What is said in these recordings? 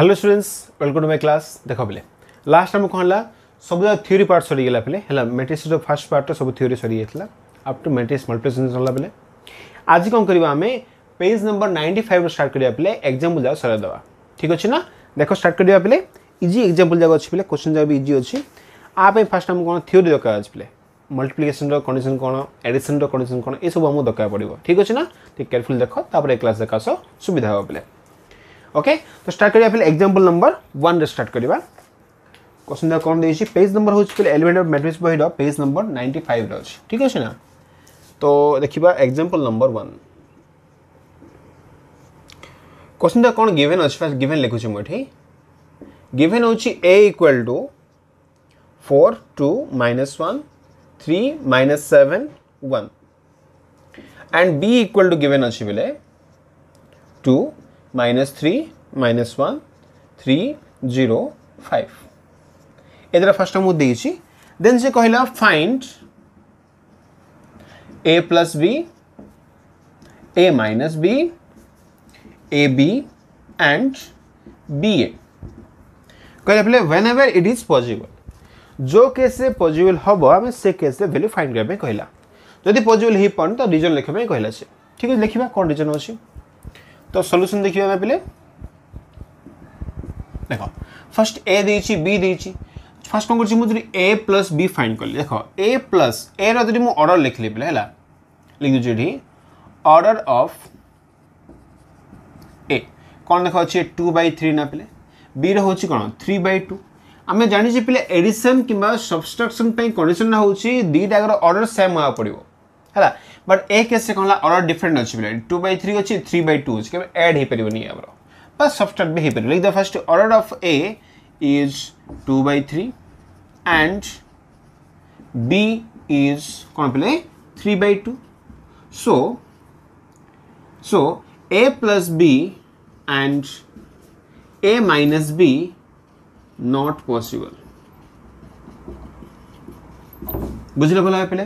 Hello students welcome to my class দেখ পিলে last আমি কম হল সবু থিওরি পার্ট সরিগলা পিলে হল ম্যাট্রিক্সর ফার্স্ট পার্ট সবু থিওরি সরিযাই আপ টু ম্যাট্রিক্স মল্টিপ্লিকেসন সরলা পিলে আজ কম করা আমি page number ninety five start করা পিলে এক্সাম্পল যাক সরাই দেওয়া ঠিক আছে না দেখ স্টার্ট করা পিলে ইজি এক্সাম্পল যাক অছি পিলে কোশ্চেন যাক ইজি অছি আপনি ফার্স্ট আমি কোণ থিওরি দরকার আছে পিলে ମଲ୍ଟିପ୍ଲିକେସନ୍ର କଣ୍ଡିସନ୍ କ'ଣ ଏଡ଼ିସନ୍ର କଣ୍ଡିସନ୍ କ'ଣ ଏସବୁ ଆମକୁ ଦରକାର ପଡ଼ିବ ଠିକ୍ ଅଛି ନା ଟିକେ କେୟାରଫୁଲ୍ ଦେଖ ତାପରେ ଏ କ୍ଲାସ୍ ଦେଖ ଆସ ସୁବିଧା ହେବ ବୋଲେ ओके तो स्टार्ट करिए पहले एग्जांपल नंबर 1 रे स्टार्ट करिवा क्वेश्चन कौन देछि पेज नंबर होछि पहले एलिमेंट ऑफ मैट्रिक्स बहिर पेज नंबर 95 रे अछि ठीक अछि ना तो देखिबा एग्जांपल नंबर 1 क्वेश्चन कौन गिवेन अछि फर्स्ट गिवेन लिखु छी मोठी गिवेन होछि a equal to 4 2 minus 1 3 minus 7 1 and b equal to given अच्छी बेले 2 minus three minus one three zero five A first मुझे देन से कहला find A plus B A minus B A B and B A कहला whenever it is possible जो case पजिबल हम आम से केस भैल्यू फाइंड करने कहला जदि पजिबल हो पार तो रिजन लिखापी कहला से ठीक है लिखा कौन रिजन अच्छी ତ ସଲ୍ୟୁସନ୍ ଦେଖିବା ଆମେ ପିଲେ ଦେଖ ଫାର୍ଷ୍ଟ ଏ ଦେଇଛି ବି ଦେଇଛି ফার্স্ট কম করছি হ্যাঁ? যদি এ প্লস বি ফাইন কলি দেখ এ প্লস এ রি মু অর্ডর লিখলি পিলা হল লিখি দেছি এটি অর্ডর অফ এ কোণ দেখ অছে টু বাই থ্রি না পিলে বি রয়েছে কোণ থ্রি বাই টু আমি জাঁচি পিলে এডিসন কিংবা সবস্ট্রকশন কন্ডিশন হচ্ছে দুইটাকর অর্ডর সেম হওয়া পড়ব ହେଲା ବଟ୍ ଏ କେସ୍ରେ କ'ଣ ହେଲା ଅର୍ଡ଼ର ଡିଫରେଣ୍ଟ ଅଛି ପିଲା ଟୁ ବାଇ ଥ୍ରୀ ଅଛି ଥ୍ରୀ ବାଇ ଟୁ ଅଛି କେବେ ଆଡ଼୍ ହେଇପାରିବନି ଆମର ବା ସବଷ୍ଟ୍ରାକ୍ଟ ବି ହେଇପାରିବ like the first order of A is two by three and B is କ'ଣ ପିଲେ three by two so so A plus B and A minus B not possible বুঝলে ଭଲ হয় পেলে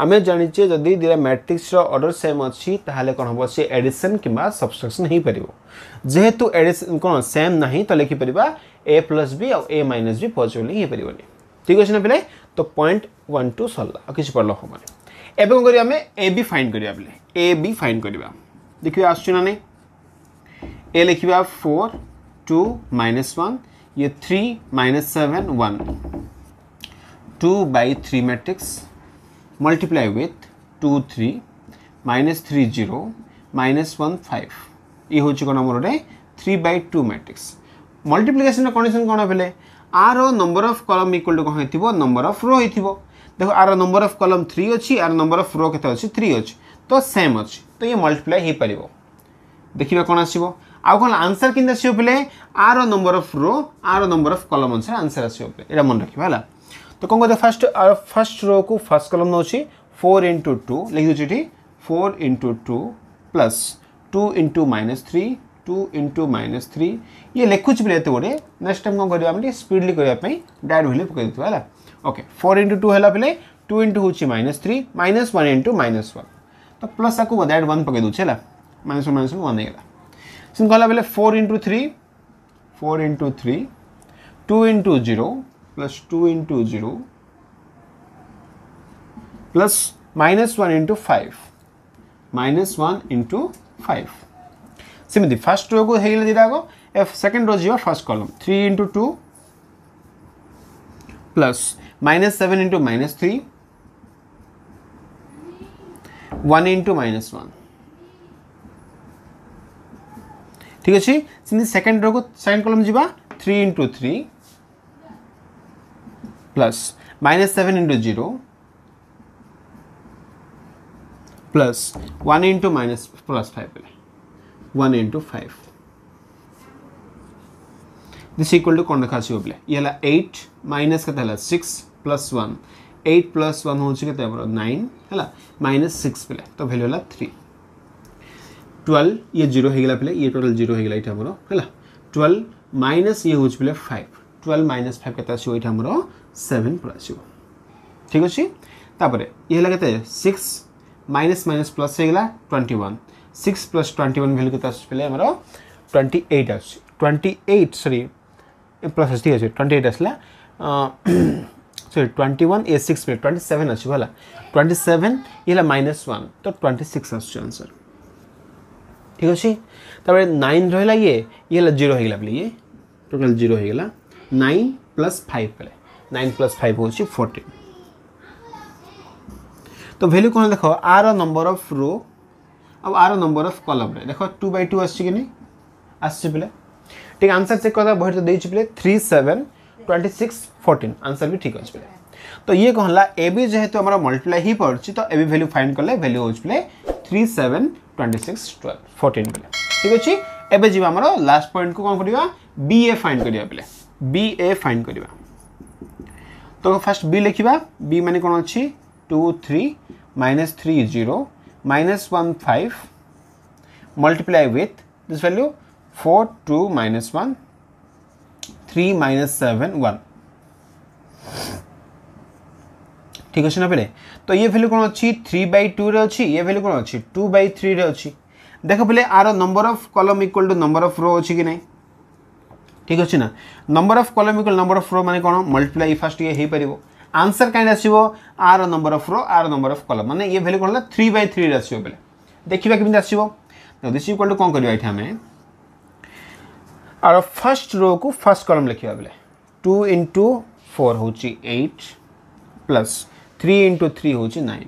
आम जाचे जदि दुटा मैट्रिक्स अर्डर सेम अच्छी तेल कौन हम सी एडिशन कि सब्सट्रक्शन हो पार जेहेतु एडिशन कौन सेम ना तो लिखिपर ए प्लस बी आउ माइनस बी पॉसिबल हो पार ठीक अच्छे ना पे तो पॉइंट वन टू सरला किसी पढ़ल हम एवं करें ए बी फाइन करवा पे ए बी फाइन करवा देखिए आसुना नहीं ए लिखा फोर टू माइनस वन ये three minus seven one two by three matrix multiply with 2 3 minus 3 0 minus 1 5 ये हूँ कौन आमर गोटे three by two matrix multiplication condition कौन बेले आर number of column equal to कौन हो नंबर अफ रो हो देख आर नंबर अफ कलम थ्री अच्छी आर नंबर अफ रो के अच्छी थ्री अच्छी तो सेम अच्छी तो ये मल्टीप्लाई हो पार देखा कौन आसो आउ कौन आंसर कि आसो बेले आर नंबर अफ रो आर नंबर अफ कलम अनुसार आंसर आसो बेले यहाँ मन तो कौन कहते फास्ट फर्स्ट फर्स्ट रो को फर्स्ट कलम नौ फोर इंटू टू लिख दूसरी four into two plus two into minus three two into minus three ये लिखुच भी ये गुड़े नेक्स्ट टाइम कौन कर स्पीडली करने डायर भैल्यू पकड़ है ओके फोर इंटु टू है टू इंटु हूँ minus three minus one into minus one तो प्लस आपको डायरेक्ट वन पकई दूसरे minus one minus one one होगा सेम कहला four into three four into three two into zero plus two into zero plus minus 1 into 5 minus 1 into 5 similarly first row ko hegile dira go f second row jiba first column 3 into 2 plus minus 7 into minus 3 1 into minus 1 ठीक अच्छे second row को second column जीवा three into three plus minus seven into zero plus one into minus plus five one into five this equal to कौन खासी बोले ये eight minus कत six plus one eight plus one हो nine है minus six पे तो value है थ्री ट्वेल्व ये जीरो पे ये टोटाल जीरो है ट्वेल्व माइनस ये हूँ पे फाइव ट्वेल्व माइनस फाइव कैसे आसो यहाँ सेवेन पलास ठीक अच्छे तापर यह सिक्स माइनस माइनस प्लस होगा twenty one six plus twenty one value के आस पे आम ट्वेंटी एट आस ट्वेंटी एट सरी प्लस ठीक अच्छे ट्वेंटी एट आसला सरी ट्वेंटी वन ए सिक्स ट्वेंटी सेवेन आस ट्वेंटी सेवेन ये माइनस वन तो ट्वेंटी सिक्स आस आंसर ठीक अच्छे तप नाइन रहा ये ये जीरो होगा बोले ये total zero nine plus five पे নাইন প্লস ফাইভ হচ্ছে ফোর্টিন তো ভ্যালু কোণ দেখ আর নম্বর অফ রো আর নম্বর অফ কলমরে দেখ টু বাই টু আসছে কি আসছে পিলা ঠিক আনসার চেক করা বইটা তো দিয়েছি পিলে three seven twenty six fourteen answer বি ঠিক আছে পিলে তো ইয়ে কন হল এ বি যেহেতু আমার মল্টিপ্লাই হয়ে পড়ছে তো এ বি ভ্যালু ফাইন্ড কলে ভ্যালু হচ্ছে পিলে three seven twenty six twelve fourteen পিলে ঠিক আছে এবে যা আমার লাস্ট পয়েন্ট কু কম করা বি এ ফাইন্ড করা পিলে বি এ ফাইন্ড করা तो फास्ट बी लिखा बी मान कौन अच्छी two three minus three zero minus one five multiply with this value four two minus one three minus seven one ठीक अच्छे ना पहले तो ये भैल्यू कौन अच्छी थ्री बै टू रे अच्छी ये वैल्यू कौन अच्छी टू बै थ्री रे अच्छी देख पे आर number of column equal to number of row अच्छी कि नहीं ठीक अच्छे ना number of column equal number of row मैंने कौन मल्टीप्लाई फास्ट ये हो आंसर कहीं आस आर नंबर अफ रो आर नंबर अफ कलम मैंने ये भैल्यू कौन थ्री बै थ्री आसो बोले देखा कमी आसो इक्वल टू कौन करवा आर फर्स्ट रो को फर्स्ट कलम लिखा बेले टू इंटु फोर हूँ eight plus three into three हूँ नाइन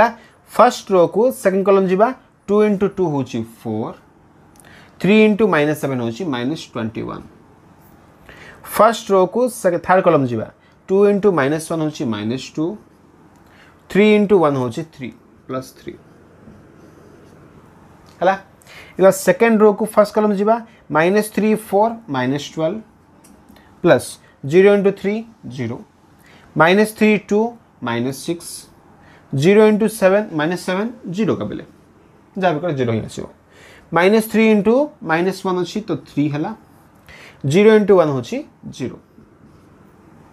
है फर्स्ट रो को सेकंड कलम जावा टू इंटु टू हूँ four three into minus seven हो minus twenty one first row को थर्ड कलम जी टू इंटू माइनस वन हो minus two three into one हो थ्री प्लस थ्री है second row को first column जी minus three four minus twelve plus zero into three zero minus three two minus six zero into seven minus seven zero का बेले जहाँ भी zero ही आसो minus three into minus one ଅଛି ତ ଥ୍ରୀ ହେଲା ଜିରୋ ଇଣ୍ଟୁ ୱାନ୍ ହେଉଛି ଜିରୋ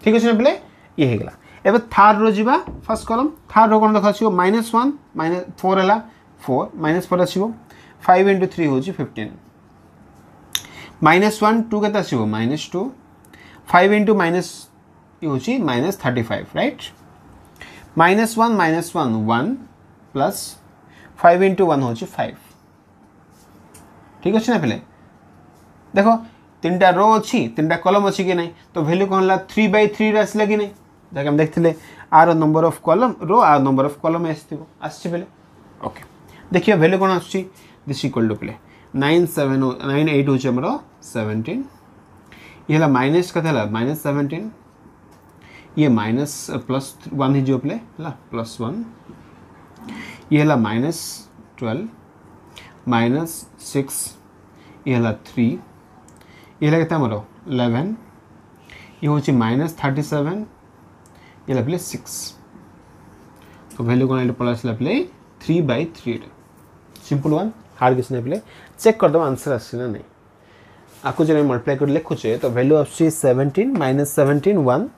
ଠିକ୍ ଅଛି ନା ପିଲେ ଇଏ ହେଇଗଲା ଏବେ ଥାର୍ଡ଼ର ଯିବା ଫାର୍ଷ୍ଟ କଲମ୍ ଥାର୍ଡ଼ର କ'ଣ ଦେଖାଯିବ ମାଇନସ୍ ୱାନ୍ ମାଇନସ୍ ଫୋର୍ ହେଲା ଫୋର୍ ମାଇନସ୍ ଫୋର୍ ଆସିବ ଫାଇଭ୍ ଇଣ୍ଟୁ ଥ୍ରୀ ହେଉଛି ଫିଫ୍ଟିନ୍ ମାଇନସ୍ ୱାନ୍ ଟୁ କେତେ ଆସିବ minus two five into minus ହେଉଛି minus thirty five right minus one minus one one plus five into one ହେଉଛି five ठीक अच्छे ना পিলে দেখ তিনটা রো অছি তিনটা কলম অছি কি না তো ভ্যালু কম হল থ্রি বাই থ্রি আসলে কি না যাকে আমি দেখলে আর নম্বর आर number of column number of কলম আসবে আসছে পিলে ওকে देखिए भैल्यू कौन आस दिस इक्वल टू पे नाइन सेवेन नाइन एट हूँ आमर सेवेन्टीन ये है माइनस कथा माइनस सेवेन्टीन ये माइनस प्लस वन हो प्ले है प्लस वन ये है माइनस ट्वेल्व माइनस सिक्स ये थ्री ये तो है मोर इलेवेन ये हूँ माइनस थर्टी सेवेन ये लगे सिक्स तो भैल्यू कौन ये पलि three by three simple one hard किसी ना चेक करदे आंसर आसना ना आपको जब मल्टीप्लाई कर लिखुचे तो भैल्यू आसेवेन्टीन minus seventeen one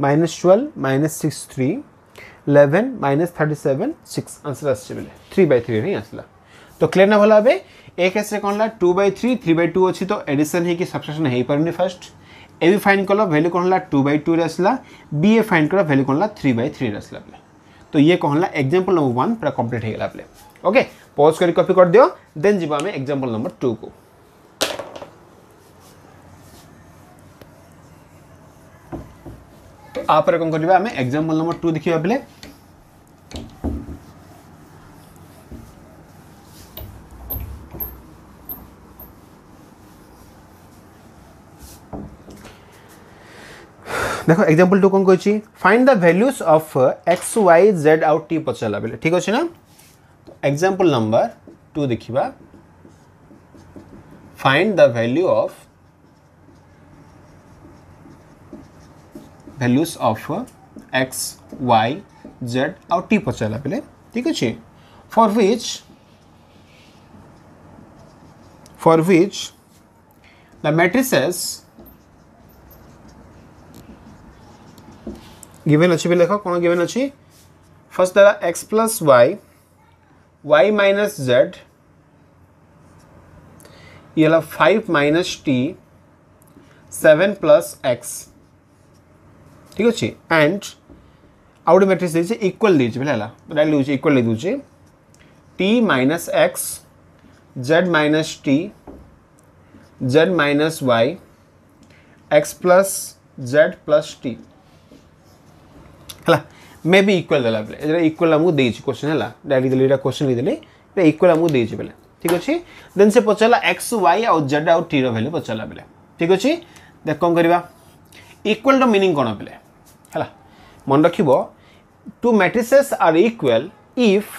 minus twelve minus six three eleven minus thirty seven six answer आस थ्री बै थ्री हिं आसला तो क्लियर ना भल তো ক্লিয়ার না कौन ला two by three three by two अच्छी तो एडिशन हो এডিসন হয়েকি সবসেকশন হয়েপারুনি फास्ट ए भी फाइन कल भैल्यू कौन है टू बै टू आसला बी ए फाइन कल भैल्यू कौन है थ्री बै थ्री आसला बोले तो ये कौन है एक्जामपल नंबर वन पूरा कम्प्लीट होगा बोले ओके पज कर कपी कर दियो देन जी आम एक्जामपल नंबर टू को तो आप कौन करवा एक्जामपल नंबर टू देखा बोले দেখো এক্সাম্পল টু কোন কইছি find the values of x y z আউ টি পচারা বেলে ঠিক আছে না এক্সাম্পল নাম্বার টু দেখিবা find the value of values of x y z আউ টি পচারা বেলে ঠিক আছে for which for which the matrices given अच्छी भी कौन गिवेन अच्छी फर्स्ट है x plus y y minus z ये five minus t seven plus x ठीक अच्छे एंड आउ गए मेट्रिक्स दे इक्वाल बुझा डायरेक्ट दूसरे इक्वाल लिखे t minus x z minus t z minus y x plus z plus t ହେଲା ମେ ବି ଇକ୍ୱାଲ୍ ଦେଲା ବେଲେ ଏଇଟା ଇକ୍ୱାଲ୍ ଆମକୁ ଦେଇଛି କ୍ୱେଶ୍ଚନ୍ ହେଲା ଡାଇରେକ୍ଟ ଦେଲି ଏଇଟା କ୍ୱେଶ୍ଚନ୍ ଦେଇଦେଲି ଏଇଟା ଇକ୍ୱାଲ୍ ଆମକୁ ଦେଇଛି ବେଲେ ଠିକ୍ ଅଛି ଦେନ୍ ସେ ପଚାରିଲା ଏକ୍ସ ୱାଇ ଆଉ ଜେଡ୍ ଆଉ ଟିର ଭାଲ୍ୟୁ ପଚାରିଲା ବେଲେ ଠିକ୍ ଅଛି ଦେଖ କ'ଣ କରିବା ଇକ୍ୱାଲ୍ର ମିନିଂ କ'ଣ ବେଲେ ହେଲା ମନେ ରଖିବ two matrices are equal if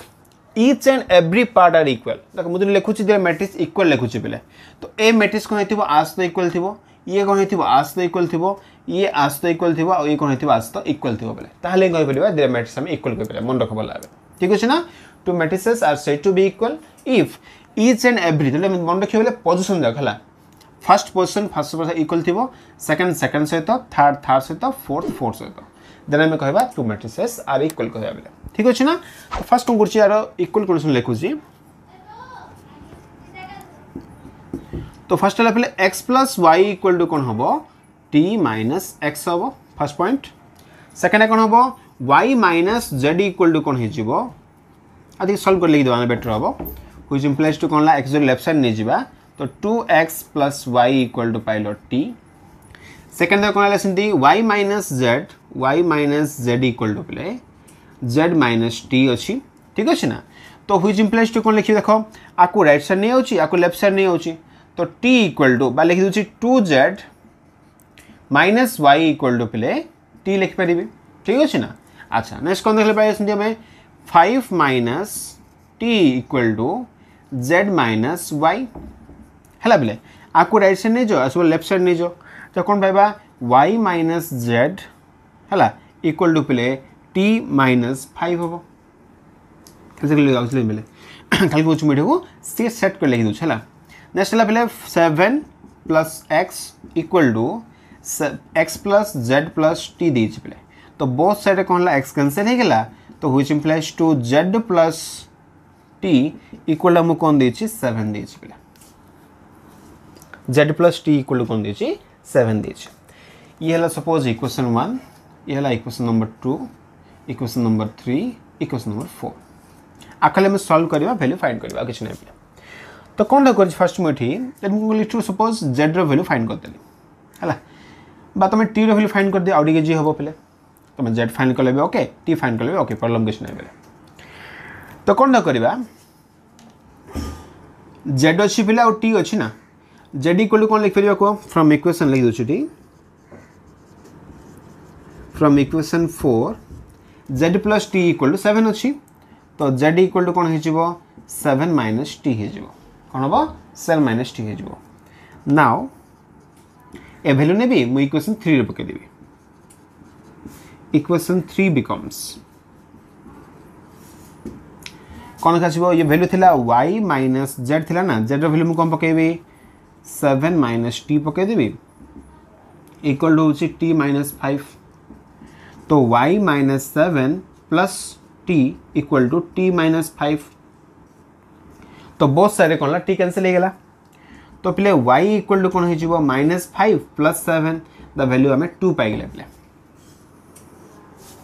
each and every part are equal ଦେଖ ମୁଁ ଯଦି ଲେଖୁଛି ଯେ ମ୍ୟାଟ୍ରିକ୍ସ ଇକ୍ୱାଲ୍ ଲେଖୁଛି ବେଲେ ତ ଏ ମ୍ୟାଟ୍ରିକ୍ସ କ'ଣ ହେଇଥିବ ଆର୍ ସହିତ ଇକ୍ୱାଲ୍ ଥିବ ଇଏ କ'ଣ ହେଇଥିବ ଆର୍ ସହିତ ଇକ୍ୱାଲ୍ ଥିବ ଇଏ ଆସ୍ ତ ଇକ୍ୱାଲ୍ ଥିବ ଆଉ ଇଏ କ'ଣ ହେଇଥିବ ଆସ୍ ତ ଇକ୍ୱାଲ୍ ଥିବ ବୋଲେ ତାହେଲେ କହିପାରିବା ଦୁଇ ମ୍ୟାଟ୍ରିକ୍ସ ଆମେ ଇକ୍ୱାଲ୍ କହିପାରିବା ମନେ ରଖ ଭଲ ଭାବେ ଠିକ୍ ଅଛି ନା two matrices are set to be equal if each and every ତାହେଲେ ମନେ ରଖିବ ବୋଲେ ପୋଜିସନ୍ ଯାକ ହେଲା first position first position equal ଥିବ ସେକେଣ୍ଡ ସେକେଣ୍ଡ ସହିତ ଥାର୍ଡ଼ ଥାର୍ଡ଼ ସହିତ ଫୋର୍ଥ ଫୋର୍ଥ ସହିତ ଦେନ୍ ଆମେ କହିବା ଟୁ ମ୍ୟାଟ୍ରିକ୍ସେସ୍ ଆର୍ ଇକ୍ୱାଲ୍ କହିବା ବୋଲେ ଠିକ୍ ଅଛି ନା ଫାର୍ଷ୍ଟ କ'ଣ କରୁଛି ଆର ଇକ୍ୱାଲ୍ କଣ୍ଡିସନ୍ ଲେଖୁଛି तो फास्ट है x plus y equal to कौन हम टी माइनस एक्स हम फर्स्ट पॉइंट सेकेंड कौन हम y minus z equal to कौन हो सल्व कर लिखिदेव बेटर हम हुई इम्प्लाइज टू कौन एक्स जो लेफ्ट सैड नहीं जा तो two x plus y equal to पाइल टी सेकेंड कौन है y minus z y minus z equal to पे जेड माइनस टी अच्छी ठीक अच्छे ना तो हुई इम्प्लाइज टू कौन लिखिए देख आपको रईट सैड नहीं आउट आपको लेफ्ट सैड नहीं आ तो टी इक्वाल टू बा लिखिदे two z minus y equal to पे टी लिखिपरि ठीक अच्छे ना अच्छा नेक्स्ट कौन देखने पाइस आम five minus t equal to z minus y है बोले आपको रईट सैड नहीं जाओ आस लेफ्ट सैड नहीं तो कौन पाइबा वाई माइनस जेड है इक्वाल टू पे टी माइनस फाइव हम खाली पूछ मुझे सी सेट कर लिखिदेला नेक्स्ट है seven plus x equal to x plus z plus t ଦେଇଥିଲେ ତ ବୋଥ୍ ସାଇଡ଼୍ କ'ଣ ହେଲା ଏକ୍ସ କ୍ୟାନସେଲ୍ ହେଇଗଲା ତ which implies to z plus t equal ଆମକୁ କ'ଣ ଦେଇଛି ସେଭେନ୍ दे जेड प्लस टी इक्वल कौन दे सेवेन दे ये है सपोज इक्वेशन वन ये है equation number two equation number three equation number four आखिर आम सल्व करवा भैल्यू फाइंड करवा किसी ना पे तो कौन कर फर्स्ट मुझे सपोज जेड्र भैल्यू फाइंड करदेली है तुम टी रैल्यू फाइन कर दिए आगे जी हम पे तुम जेड फाइन कले ओके टी फाइन कले ओके प्रलम्बेस ना तो कौन ना करवा जेड अच्छी पे टी ना जेड इक्वल टू कौन लिखिपर कह फ्रम इक्वेसन लिख दूसरी t from equation four z plus t equal to seven अच्छी तो जेड इक्वल टू कौन हो सेवेन माइनस टी हो कौन हम सेवेन माइनस टी हो नाउ ए भैल्यू ने भी मुझे इक्वेसन थ्री पकईदेवि इक्वेसन थ्री बिकम्स कौन आसो ये भैल्यू थी वाई माइनस जेड थी ना जेड रैल्यू मुझे कौन पकेबी सेवेन माइनस टी पकईदेवि इक्वल टू हूँ टी माइनस फाइव तो y minus seven plus t equal to t minus five तो बहुत सारे कौन ला टी कैनसल होगा तो पे वाई इक्वल टू कौन हो minus five plus seven the value आम टू पाइल पे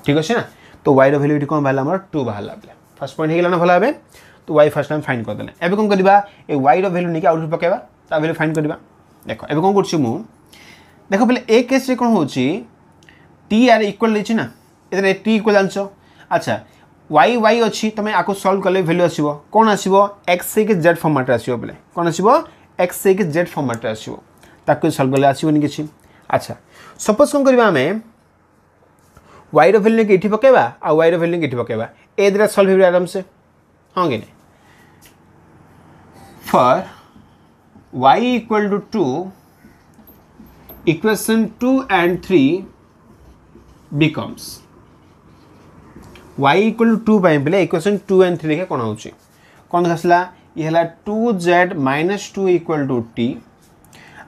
ठीक अच्छे ना तो वाई रैल्यू कौन बाहर आम टू बाहर पे फास्ट पॉइंट होगा ना भल भाव तो वाई फास्ट आम फाइन करदे एवं कौन करवा ए वाई रैल्यू नहीं आउट पक ता भैल्यू फाइन करवा देख एवं कौन कर देख पे ए केस कौन हो टी आर इक्वाल देती ना ये टी इक्वाल आंसर अच्छा वाई वाई अच्छी तुम आपको सल्व कले भैल्यू आसो कौन आसो एक्स जेड फर्माट्रे आसो बोले कौन आसो एक्स सहीकि जेड फର୍ମାଟ୍ରେ ଆସିବ ତାକୁ ସଲ୍ଭ କଲେ ଆସିବନି କିଛି ଆଚ୍ଛା ସପୋଜ୍ କ'ଣ କରିବା ଆମେ ୱାଇର ଭ୍ୟାଲ୍ୟୁ ନେଇକି ଏଠି ପକାଇବା ଆଉ ୱାଇର ଭ୍ୟାଲ୍ୟୁ ନେଇକି ଏଠି ପକାଇବା ଏ ଦୁଇଟା ସଲ୍ଭ ହେଇପାରିବ ଆରାମସେ ହଁ କି ନାହିଁ for y equal to two equation two and three becomes y equal to two पाई बोले इक्वेशन टू एंड थ्री लेखे कौन हो कौन आसला ये है two z minus two equal to t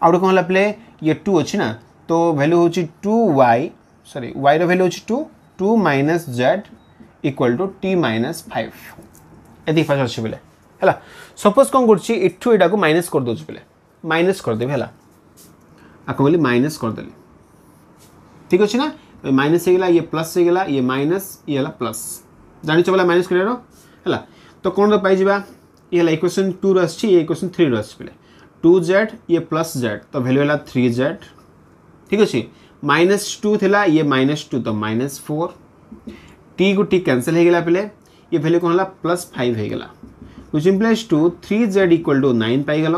आउ कौन है प्ले ये टू अच्छी ना तो भैल्यू हूँ two y sorry y value हूँ two two minus z equal to t minus five ये फाइव अच्छे बोले है सपोज कौन कर माइनस माइनस करदे बोले माइनस करदेवि है बोली माइनस करदे ठीक अच्छे ना माइनस होगा ये प्लस होगा ये माइनस ये प्लस जान बोला माइनस कर तो कौन पाई ये इक्वेशन टू रस इक्वेशन थ्री रस पे टू जेड ये प्लस जेड तो भैल्यू है थ्री जेड ठीक अच्छे माइनस टू थी ये माइनस टू तो माइनस फोर टी को टी कैनसल हो गला पे ये भैल्यू कौन है प्लस फाइव हो गला which plus two three z equal to nine पाइल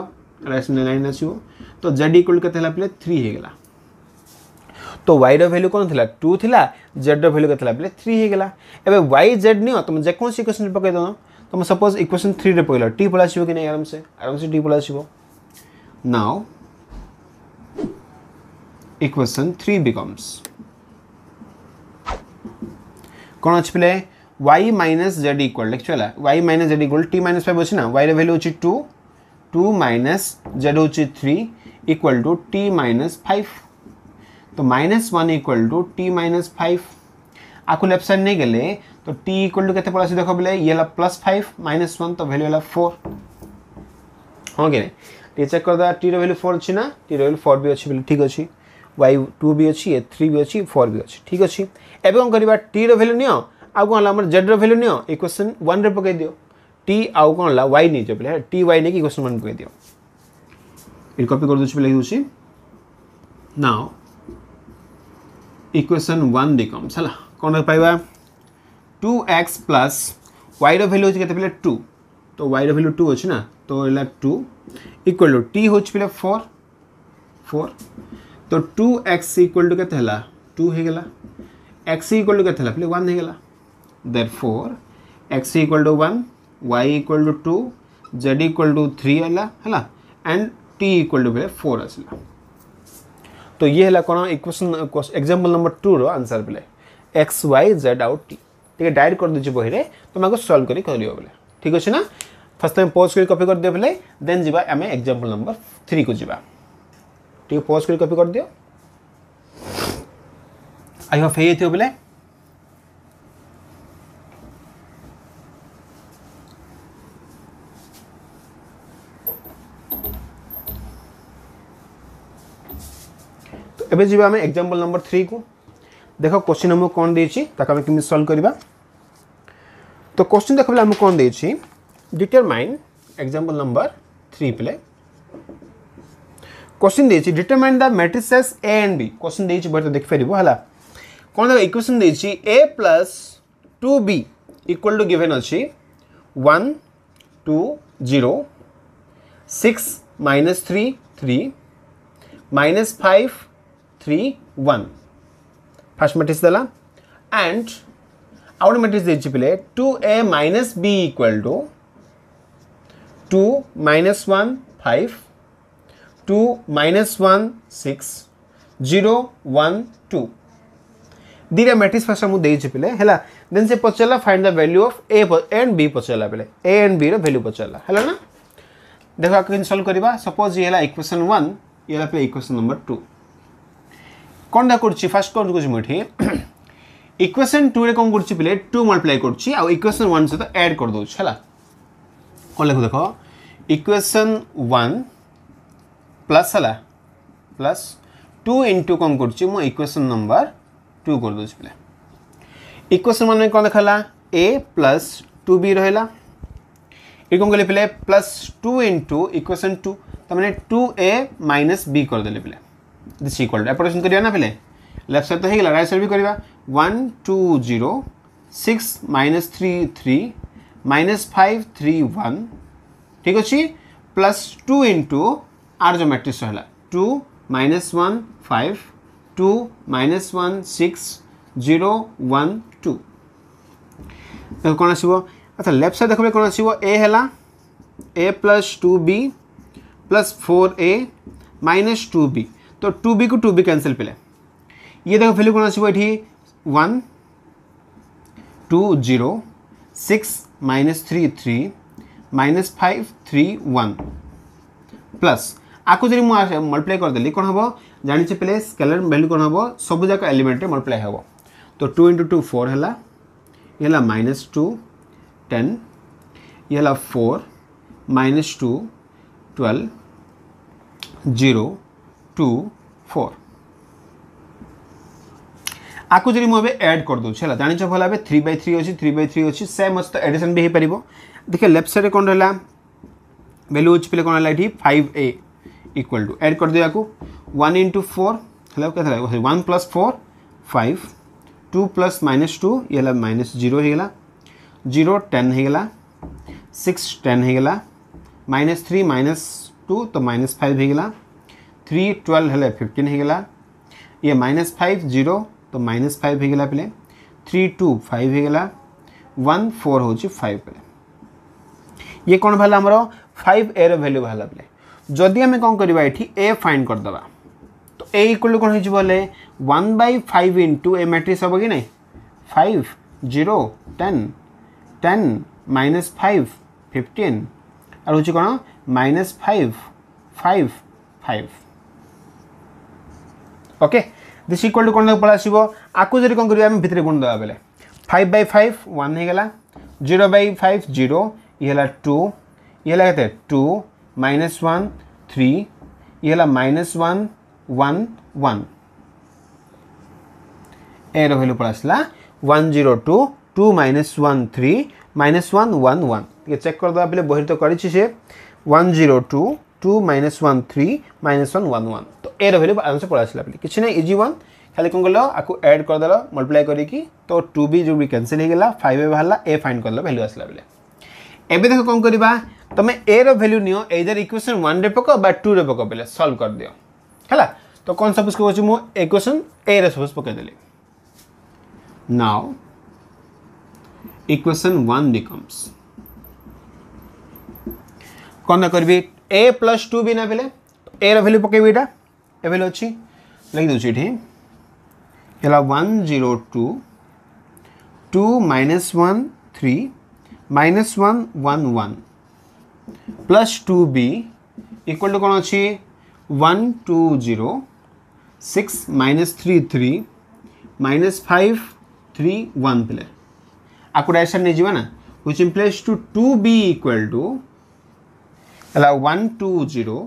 रेसमें नाइन आसो तो जेड इक्वल के पे थ्री हो गला तो वाई रैल्यू कौन थी टू थी जेड रैल्यू के थ्री हो गला एवं वाई जेड नि तुम जेकोसी इक्वेशन पकईद तुम सपोज इक्वेशन थ्री रे पड़ा टी पलै आस कि नहीं आराम से आराम से टी पलै आस नाउ इक्वेशन थ्री बिकम्स कौन अच्छे पे वाई माइनस जेड इक्वाल लिखुला है y minus z equal t minus five अच्छे ना वाई भैल्यू अच्छे टू टू माइनस जेड हो three equal to t minus five तो minus one equal to t minus five આખું લેફ્ટ સાઈડ નહીં ગેલે તો ટી ઇક્વલ ટુ કેତେ પଳାસી દેખ બોલે ଇଏ ହେଲା ପ୍ଲସ୍ ଫାଇଭ୍ ମାଇନସ୍ ୱାନ୍ ତ ଭ୍ୟାଲ୍ୟୁ ହେଲା ଫୋର୍ ହଁ କି ନାହିଁ ଟିକେ ଚେକ୍ କରିଦେବା ଟିର ଭ୍ୟାଲ୍ୟୁ ଫୋର୍ ଅଛି ନା ଟିର ଭ୍ୟାଲ୍ୟୁ ଫୋର୍ ବି ଅଛି ବୋଲେ ଠିକ୍ ଅଛି ୱାଇ ଟୁ ବି ଅଛି ଏ ଥ୍ରୀ ବି ଅଛି ଫୋର୍ ବି ଅଛି ଠିକ୍ ଅଛି ଏବେ କ'ଣ କରିବା ଟିର ଭ୍ୟାଲ୍ୟୁ ନିଅ ଆଉ କ'ଣ ହେଲା ଆମର ଜେଡ଼୍ର ଭ୍ୟାଲ୍ୟୁ ନିଅ ଏ କ୍ୱେଶ୍ଚନ୍ ୱାନ୍ରେ ପକାଇ ଦିଅ ଟି ଆଉ କ'ଣ ହେଲା ୱାଇ ନେଇଯିବ ବୋଲେ ଟି ୱାଇ ନେଇକି କ୍ୱେଶ୍ଚନ୍ ୱାନ୍ ପକାଇ ଦିଅ ଏଠି କପି କରିଦେଉଛି ବୋଲେ ହେଉଛି ନା ଇକ୍ୱେସନ୍ ୱାନ୍ ବିକମ୍ସ ହେଲା कौन रख पाइबा टू एक्स प्लस वाइर भैल्यू होती कैसे टू तो वाइर भैल्यू टू अच्छे ना तो है टू इक्वल टू टी हो फोर फोर तो टू एक्स इक्वाल टू कैसे टू हो गला एक्स इक्वाल टू कैसे वन हो गला there four x equal to one y equal to two z equal to three है एंड टी इक्वाल टू पे फोर आसला तो ये है कौन इक्वेशन एग्जाम्पल नंबर टू रो आंसर पे एक्स वाई जेड आउ टी ठीक है डायरेक्ट कर दूसरी बही में तुमको सल्व कर बोले ठीक अच्छे ना फर्स्ट टाइम पोज कर कपी कर दिव बोले देन जावा आम एक्जामपल नंबर थ्री को जावा ठीक है पोज कर कपी करदि आई होप हो बोले एवं जी आम एक्जामपल नंबर थ्री को तो देख क्वेश्चन आमको कौन देखे देमी सल्व करवा तो क्वेश्चन देख बोले आमको कौन दे डिटरमाइन एग्जाम्पल नंबर थ्री पे क्वेश्चन देखिए determine the matrices A and B question दे देखिपर है कौन तरह इक्वेशन दे plus two B equal to given अच्छी one two zero six minus three three minus five three one first matrix देला एंड आउ गोटे दे पे two A minus B equal to two minus one five two minus one six zero one two दीटा matrix first मुझे पे है then से पचारा find the value of A and B पचारा बेले ए एंड बी रैल्यू पचारा है देख आपको इनसल्व करवा सपोज ये इक्वेशन वन ये पे इक्वेशन नंबर टू কনটা করছি ফার্স্ট কন করছি মু এটি ইকুয়েশন টু রে কম করছি পিলে টু মল্টিপ্লাই করছি আর ইকুয়েশন ওয়ান সহ অ্যাড করে দেছি হল কন লেখ দেখ ইকুয়েশন ওয়ান প্লাস হল প্লাস টু ইন্টু কম করছি মু ইকুয়েশন নম্বর টু করে দেছি পিলে ইকুয়েশন ওয়ান কম দেখালা এ প্লাস টু বি রহলা ये कौन कले plus two into equation two तमें टू ए माइनस बी करदे पे दिस इक्वल टू एप्रोक्सन करवा ना लेफ्ट साइड तो है राइट साइड भी करवा one two zero six minus three three minus five three one ठीक अच्छे प्लस टू इंटु आर जो मैट्रिक्स है two minus one five two minus one six zero one two देख कौन आस अच्छा लेफ्ट साइड देख कौन आसो ए है A plus two B plus four A minus two B तो टू बी को टू बी कैनसल पे ये देखो भैल्यू कौन आसो ये one two zero six minus three three minus five three one plus आपको जब मुझे मल्टीप्लाई करदेली कौन हम जानी पे स्केलर भैल्यू कौन हम सबूक एलिमेंट मल्टीप्लाई हम तो टू इंटू टू फोर है ये माइनस टू टेन ये four minus two twelve zero two four आपको જો મું હવે એડ કરદેઉ હે જાણીଛ थ्री હવે थ्री બાય थ्री અચ્છી થ્રી બાય થ્રી અચ્છી સેમ અચ્છી તો એડિશન બી હોઈપાર દેખે લેફ્ટ कौन रहा भैल्यू अच्छी पे कौन रहा ये five A equal to add करदे वन इंटू फोर है one plus four five two plus minus two ये माइनस जीरो होगा जीरो टेन गला सिक्स टेन होगा माइनस थ्री माइनस टू तो माइनस फाइव होगा थ्री ट्वेल्व है फिफ्टीन है ये माइनस फाइव जीरो तो माइनस फाइव गला पे थ्री टू फाइव है वन फोर हूँ फाइव पे ये कौन बाहर आमर फाइव ए रैल्यू बाहर पे जदि आम कौन करवा ए फाइंड करदे तो ए इक्वल कौन हो one by five into A matrix हम कि ना five zero ten ten minus five fifteen और हूँ कौन minus five five five okay this equal to কোণ পড়ে আসব আকু যদি কম করবে আমি ভিতরে গুণ দেওয়া বেলে ফাইভ বাই ফাইভ ওয়ান হয়ে গেল জিরো বাই ফাইভ জিরো ইয়ে হল টু ইয়ে হল কে টু মাইনাস ওয়ান থ্রি ইয়ে হল মাইনাস ওয়ান ওয়ান ওয়ান এর ভ্যালু পড়ে আসলা one zero two two minus one three minus one one one ଟିକେ ଚେକ୍ କରିଦେବା ବୋଲେ ବହିରେ ତ କରିଛି ସେ one zero two two minus one three minus one one one এর ভ্যালু আরামসে পড়ে আসলে আপনি কিছু না ইজি ওয়ান খালি কোণ কল আকু এড করেদেল মল্টিপ্লাই করিকি তো টু বি যে ক্যানসেল হয়ে গেল ফাইভ এ বাহারা এ ফাইন করল ভ্যালু আসলা বেলে এবে দেখো কম করা তুমি এ রু নিও এইদার ইকুয়েসন ওয়ান রে পক বা টু রে পক বেলে সলভ করে হ্যাঁ তো কোন সপোজ করছি মু ইকুয়েসন এ রে সপোজ পকাইদেলি নাও ইকুয়েসন ওয়ান বিকমস कौन ना करी ए प्लस टू भी ना बेले ए रैल्यू पकेबी यहाँ एवेल अच्छी लिखीदी इटी one zero two two minus one three minus one one one plus two B equal to कौन अच्छी one two zero six minus three three minus five three one plus आपको डायरेक्शन नहीं जीवा ना which implies two two B equal to है one two zero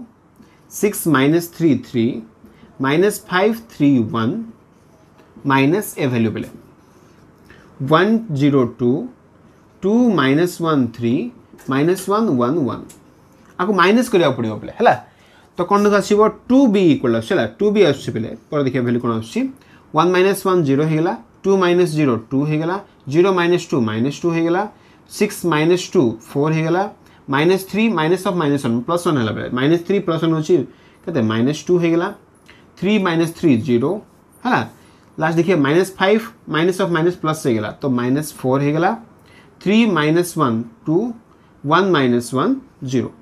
six minus three three minus five three one minus available है one zero two two minus one three minus one one one आपको minus करा पड़ेगा बोले है तो कौन आसो टू बी इक्वाल आसा टू बी आस देखिए भैल्यू कौन आसान माइनस वन जीरो होगा टू माइनस जीरो टू होगा zero minus two minus two होगा सिक्स माइनस टू फोर होगा minus three minus of minus one plus one है माइनस थ्री प्लस वन अच्छी कहते माइनस टू हो गला थ्री माइनस थ्री जीरो है last देखिए minus five minus of minus plus हो गला तो माइनस फोर हो गला three minus one two one minus one zero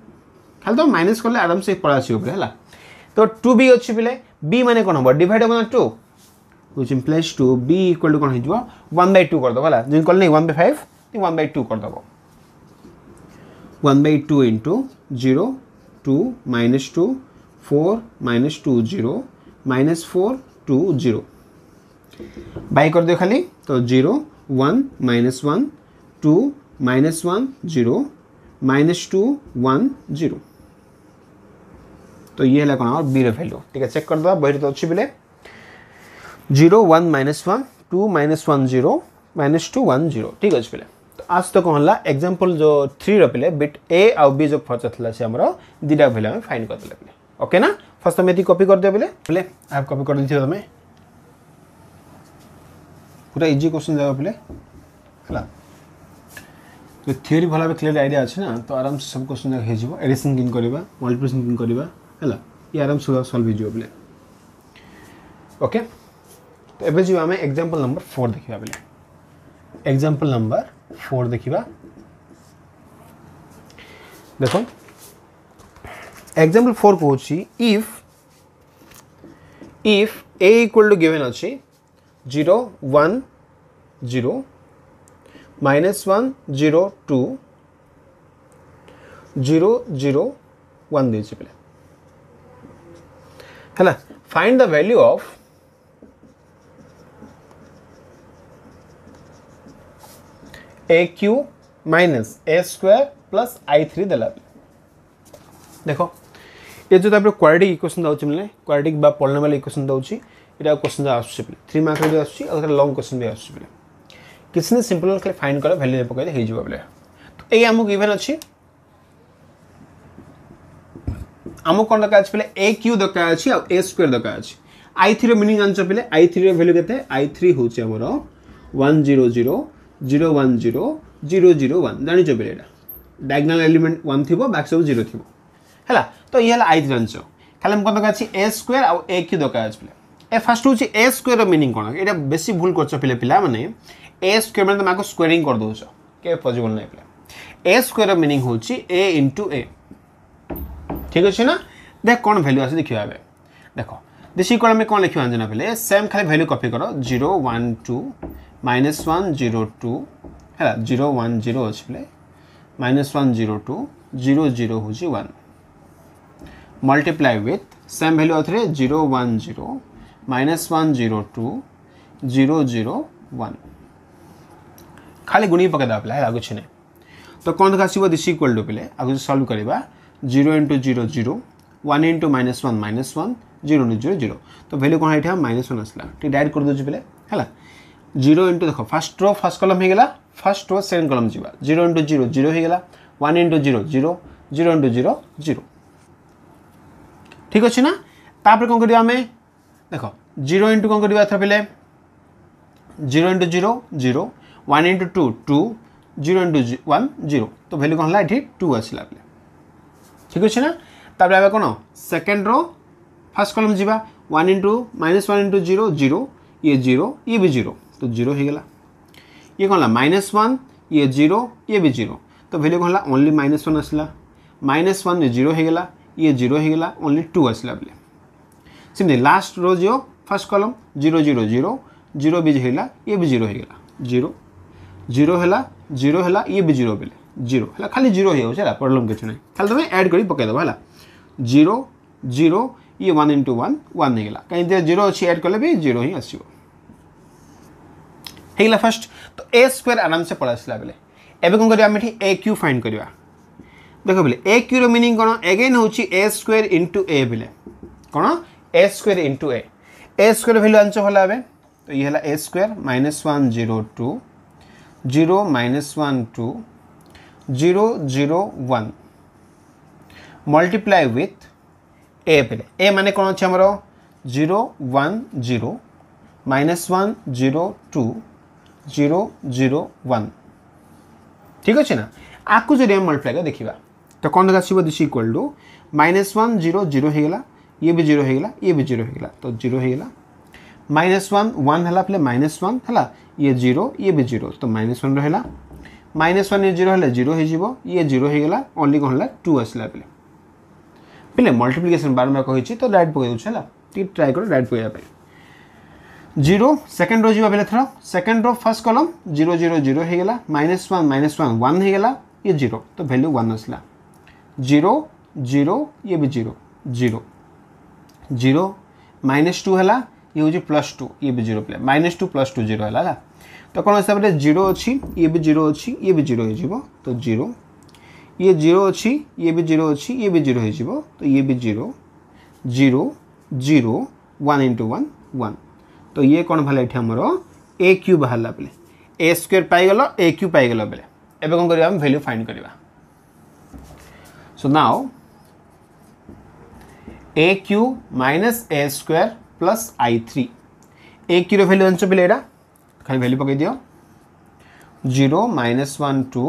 खाली तो माइनस कले आराम से पढ़ा आसवे है तो टू बी अच्छे पे बी मैंने कौन हम डिड हम two which plus two B equal to कौन वन बै टू करदेव है जिन कल नहीं one by five one by two करदेव one by two into zero two minus two four minus two zero minus four two zero by कर दे खाली तो zero one minus one two minus one zero minus two one zero तो ये है कौन और बी भैल्यू ठीक है चेक करदे बही तो अच्छी बोले zero one minus one two minus one zero minus two one zero ठीक अच्छे बोले आज तक होला एक्जामपल जो थ्री रखिले बिट ए आउ बी जो फर्च से आम दुटा भैल्यू आम फाइन करदे बोले ओके ना फर्स्ट तुम ये कपी करदे बोले बोले आप कपी कर दीजिए तुम्हें पूरा इजी क्वेश्चन जाओ बोले है तो थीओरी भल भाव क्लीयर आईडिया अच्छे ना तो आराम से सब क्वेश्चन जाक हो एडिशन किन करवा मल्टीप्लिकेशन किन करवा है ये आराम से सल्व हो बोले ओके तो एवं जो आम एक्जामपल नंबर फोर देखा बोले एक्जामपल नंबर फोर देखा देख एक्जाम्पल फोर कौन if if A equal to given अच्छी zero one zero minus one zero two zero zero one then find the value of A Q minus A square plus I three देला देख ये जो आप quadratic equation दूसरी मैंने quadratic बा polynomial equation दूसरी यहाँ क्वेश्चन आसूँ थ्री मार्क भी आसूँ लंग क्वेश्चन भी आसूँ पे किसी सिंपल खाली फाइंड कर भैल्यू पकड़े हो बोले तो ये आमको इवेन अच्छे आम कौन दरकार अच्छे पे ए क्यू दरकार अच्छे आ ए स्क्वेयर दरकार अच्छी आई थ्री रिनिंग जानच पे आई थ्री भैल्यू के आई थ्री हूँ one zero zero zero one zero zero zero one जानिच पिले एटा डायगोनाल एलिमेंट वन थी बाकी सब जीरो थी है तो ये आईथ जान खाली कौन दरकार अच्छे ए स्क्वेयर आउ ए क्यू दरकार अच्छे ए फास्ट हूँ ए स्क्वेयर मिनिंग कौन ये बेस भूल कर पे पाने ए स्क्वेयर मैंने तुमको स्क्वेरिंग करदे के पसिबल ना पे ए स्क्वेयर मिनिंग हूँ ए इंटु ए ठीक अच्छे ना देख कौन भैल्यू आसे देखा ये देख दिस इक्वाल आम कौन लिखा जाना पे सेम खाली भैल्यू कपी कर zero one two minus one zero two ಅಲ್ಲ ಜೀರೋ ಒನ್ ಜೀರೋ ಹಚ್ಬಳೆ minus one zero two zero zero ହେଉଛି one multiply with same value ଆଉଥରେ zero one zero minus one zero two zero zero one ଖାଲି ଗୁଣିକି ପକାଇଦେବା ପିଲା ହେଲା କିଛି ନାହିଁ ତ କ'ଣ ଦେଖା ଆସିବ ଦିସ୍ ଇକ୍ୱାଲ୍ ଟୁ ପିଲେ ଆକୁ ସଲ୍ଭ କରିବା zero into zero zero one into minus one minus one zero into zero zero ତ ଭ୍ୟାଲ୍ୟୁ କ'ଣ ଏଇଟା ମାଇନସ୍ ୱାନ୍ ଆସିଲା ଟିକେ ଡାଇରେକ୍ଟ କରିଦେଉଛି ପିଲେ ହେଲା জিরো ইন্টু দেখো ফার্স্ট রো ফার্স্ট কলম হয়ে গেলা ফার্স্ট রো সেকেন্ড কলম যা জিরো ইন্টু জিরো জিরো হয়ে গেলা one into zero zero zero into zero zero ঠিক আছে না তাপরে কম করা আমি দেখো জিরো ইন্টু কম করা এথর পেলে zero into zero zero one into two two zero into one zero তো ভ্যালু কম হল এটি টু আসলা বলে ঠিক আছে না তাপরে এবার কোণ সেকেন্ড রো ফার্স্ট কলম যা one into minus one into zero zero ইয়ে জিরো ইয়ে বি জিরো तो जीरो हो गला ये कौन माइनस वन ये जीरो ये भी जीरो तो भैल्यू कौन ओनली माइनस वन आसला माइनस वन जीरो हो गला ये जीरो हो गला ओनली टू आसला बोले सेमती लास्ट रो जो first column zero zero zero zero भी है ये भी जीरो हो गला जीरो जीरो है जीरो है ये भी जीरो बोले जीरो है खाली जीरो हो जाए प्रोब्लम किसी ना खाली तुम्हें एड कर पकईदेव है जीरो जीरो ये वन इंटू वन वन हो गला कहीं जीरो तो अच्छी एड कले भी जीरो ही आसो ହେଇଗଲା ଫାର୍ଷ୍ଟ ତ ଏ ସ୍କୋୟାର ଆରାମସେ ପଳେଇ ଆସିଲା ବେଲେ ଏବେ କ'ଣ କରିବା ଆମେ क्यू फाइन କ୍ୟୁ देख बोले ए ବେଲେ ଏ କ୍ୟୁର ମିନିଂ କ'ଣ ଏଗେନ୍ ହେଉଛି A square into A A square into A A square value answer हला तो ये A square minus one zero two zero minus one two zero zero one multiply with A बेले ए मान कौन अच्छे आमर zero one zero minus one zero two zero zero one ठीक अच्छे ना आपको जो आम कर देखा तो कौन देखा आस this equal to minus one zero zero होगा ये भी जीरो होगा ये भी जीरो होगा तो जीरो होगा माइनस वन वन है माइनस वन है ये जीरो ये भी जीरो तो माइनस वन रहा माइनस वन ये जीरो जीरो ये जीरो होगा ओनली कौन है टू आसला बिल्कुल बोले बार बार कही तो डायरेक्ट पकईदे ट्राए कर डायरेक्ट पकड़ा जीरो सेकेंड रो जी बेले थर second row first column zero zero zero होगा minus one minus one one होगा ये जीरो तो भैल्यू वन आसला जीरो जीरो ये भी zero zero zero minus two है ये हूँ प्लस टू ये भी zero plus minus two plus two zero है तो कौन हिसाब से जीरो अच्छी ये भी जीरो अच्छी ये भी जीरो तो जीरो ये जीरो अच्छी ये भी जीरो अच्छी ये भी जीरो तो ये भी zero zero zero one into one one तो ये कौन बाहर ये आमर ए क्यू बाहर बेले ए स्क्वेयर पाइल ए क्यू पाइल बेले एवं कौन करवा भैल्यू फाइंड करवा so now A Q minus A square plus I three A क्यूर भैल्यू जानच बोले यहाँ खाली भैल्यू पकई दि zero minus one two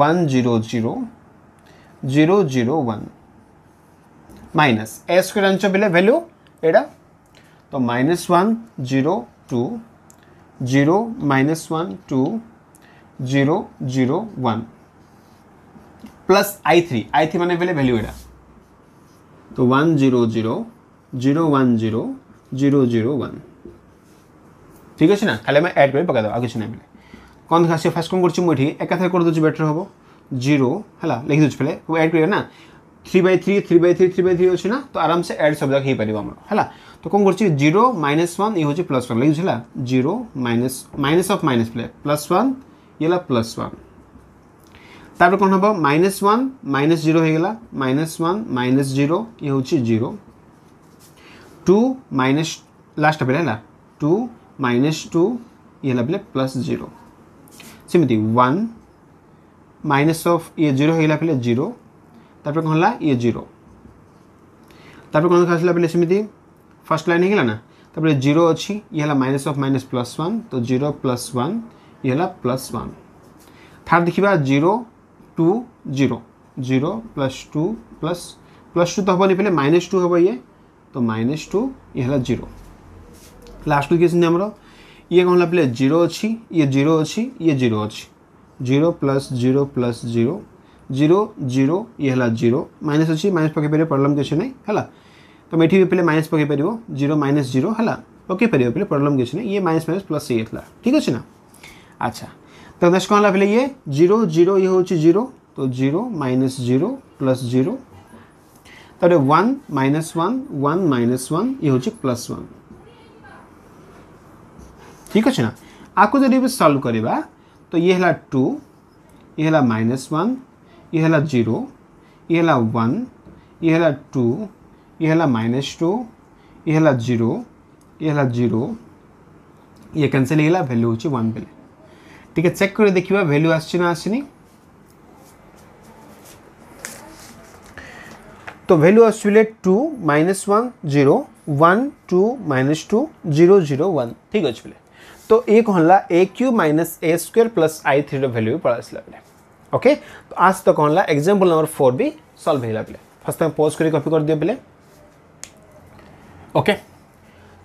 one zero zero zero zero one minus A square जानच बोले भैल्यू यहाँ तो minus one zero two zero minus one two zero zero one plus I three I three मैंने पहले value एटा तो one zero zero zero one zero zero zero one ঠিক আছে না খালি আমি অ্যাড করে পকাই দেবো আর কিছু নাই মিলে কোন দেখা সে ফার্স্ট কোন করছি মু এটি একাথারে করে দেছি বেটার হব জিরো হ্যাঁ লিখি দেছি পেলে অ্যাড করি না three by three three by three three by three অছি না তো আরামসে অ্যাড সব জায়গা হয়ে পারিব আমার হ্যাঁ তো কম করছি জিরো মাইনাস ওয়ান ইয়ে হচ্ছে প্লাস ওয়ান লিখে বুঝলা zero minus minus of minus plus plus one ইয়ে প্লাস ওয়ান তারপরে কোণ হব মাইনাস ওয়ান মাইনাস জিরো হয়ে গেল মাইনাস ওয়ান মাইনাস জিরো ইয়ে হচ্ছে জিরো টু মাইনাস লাস্ট হবে হ্যাঁ টু মাইনাস টু ইয়ে হল প্লাস জিরো সেমিতি ওয়ান মাইনাস অফ ইয়ে জিরো হয়ে গেল ফেলে জিরো তারপরে কোণ হল ইয়ে জিরো তারপরে কোণ আসলে ফেলে সেমিতি ଫାର୍ଷ୍ଟ ଲାଇନ୍ ହେଇଗଲା ନା ତାପରେ ଜିରୋ ଅଛି ଇଏ ହେଲା minus of minus plus one ତ ଜିରୋ ପ୍ଲସ୍ ୱାନ୍ ଇଏ ହେଲା ପ୍ଲସ୍ ୱାନ୍ ଥାର୍ଡ଼ ଦେଖିବା zero two zero zero plus two plus plus two ତ ହେବନି ପहिले ମାଇନସ୍ ଟୁ ହେବ ଇଏ ତ ମାଇନସ୍ ଟୁ ଇଏ ହେଲା ଜିରୋ ଲାଷ୍ଟକୁ କିଏ ଅଛନ୍ତି ଆମର ଇଏ କ'ଣ ହେଲା ପିଲେ ଜିରୋ ଅଛି ଇଏ ଜିରୋ ଅଛି ଇଏ ଜିରୋ ଅଛି zero plus zero plus zero zero zero ଇଏ ହେଲା ଜିରୋ ମାଇନସ୍ ଅଛି ମାଇନସ୍ ପକାଇପାରିବେ ପ୍ରୋବ୍ଲେମ୍ କିଛି ନାହିଁ ହେଲା तुम तो ये पहले माइनस पकड़ जीरो माइनस जीरो है पकई पार प्रोब्लम किसी ना ये माइनस माइनस प्लस ये ठीक अच्छे ना अच्छा तो नेक्स्ट कौन पे ये जीरो जीरो ये हूँ जीरो तो zero minus zero plus zero one minus one one minus one ये हूँ प्लस वन ठीक अच्छे ना आपको जब सल्व करवा तो ये है टू ये है माइनस वन ये है जीरो ये है वन ये है टू ये है माइनस टू ये है जीरो ये है जीरो ये कैनसल होगा भैल्यू हूँ वन बेले टी चेक कर देखा भैल्यू आसना आसनी तो भैल्यू आस two minus one zero one two minus two zero zero one ठीक अच्छे बोले तो ये कहला A Q minus A square plus I three value भी पढ़ा बेले ओके तो आज तो कहला एक्जामपल नंबर फोर भी सल्व होगा बोले फर्स्ट टाइम पोज कर कॉपी कर दिए बोले ओके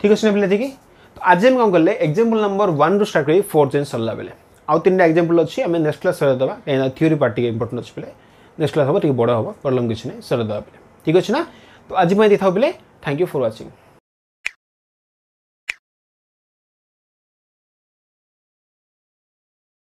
ଠିକ୍ ଅଛି ନା ପିଲା ଏତିକି ତ ଆଜି ଆମେ କ'ଣ କଲେ ଏକ୍ଜାମ୍ପଲ୍ ନମ୍ବର ୱାନ୍ରୁ ଷ୍ଟାର୍ଟ କରି ଫୋର୍ ଯାଏଁ ସରିଲା ବେଳେ ଆଉ ତିନିଟା ଏକ୍ଜାମ୍ପଲ୍ ଅଛି ଆମେ ନେକ୍ସଟ କ୍ଲାସ୍ ସରେଇ ଦେବା କାହିଁକିନା ଥିଓରି ପାର୍ଟ ଟିକେ ଇମ୍ପୋର୍ଟାଣ୍ଟ ଅଛି ପିଲେ ନେକ୍ସଟ କ୍ଲାସ୍ ହେବ ଟିକେ ବଡ଼ ହେବ ପ୍ରୋବ୍ଲେମ୍ କିଛି ନାହିଁ ସରେଇ ଦେବା ପିଲେ ଠିକ୍ ଅଛି ନା ତ ଆଜି ପାଇଁ ଦେଇଥାଉ ପିଲେ ଥ୍ୟାଙ୍କ ୟୁ ଫର୍ ୱାଚିଂ